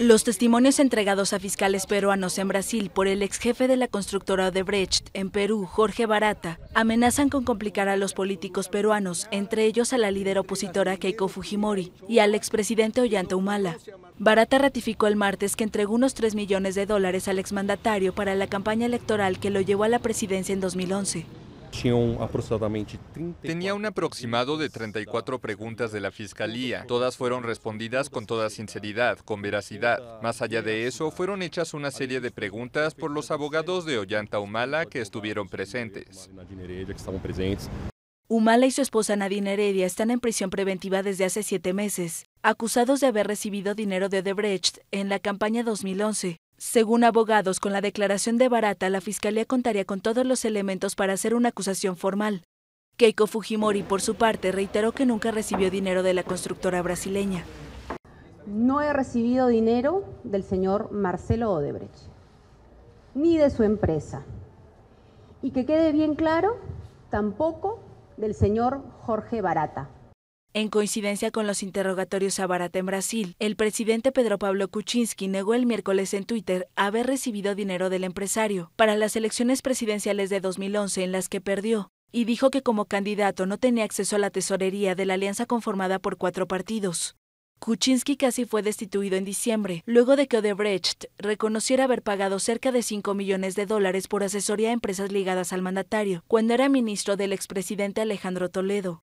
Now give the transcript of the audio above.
Los testimonios entregados a fiscales peruanos en Brasil por el ex jefe de la constructora de Brecht en Perú, Jorge Barata, amenazan con complicar a los políticos peruanos, entre ellos a la líder opositora Keiko Fujimori y al expresidente Ollanta Humala. Barata ratificó el martes que entregó unos 3 millones de dólares al exmandatario para la campaña electoral que lo llevó a la presidencia en 2011. Um e Tenía un aproximado de 34 preguntas de la Fiscalía. Todas fueron respondidas con toda sinceridad, con veracidad. Más allá de eso, fueron hechas una serie de preguntas por los abogados de Ollanta Humala que estuvieron presentes. Humala y su esposa Nadine Heredia están en prisión preventiva desde hace siete meses, acusados de haber recibido dinero de Debrecht en la campaña 2011, según abogados, con la declaración de Barata, la Fiscalía contaría con todos los elementos para hacer una acusación formal. Keiko Fujimori, por su parte, reiteró que nunca recibió dinero de la constructora brasileña. No he recibido dinero del señor Marcelo Odebrecht, ni de su empresa. Y que quede bien claro, tampoco del señor Jorge Barata. En coincidencia con los interrogatorios a Barat en Brasil, el presidente Pedro Pablo Kuczynski negó el miércoles en Twitter haber recibido dinero del empresario para las elecciones presidenciales de 2011 en las que perdió, y dijo que como candidato no tenía acceso a la tesorería de la alianza conformada por cuatro partidos. Kuczynski casi fue destituido en diciembre, luego de que Odebrecht reconociera haber pagado cerca de 5 millones de dólares por asesoría a empresas ligadas al mandatario, cuando era ministro del expresidente Alejandro Toledo.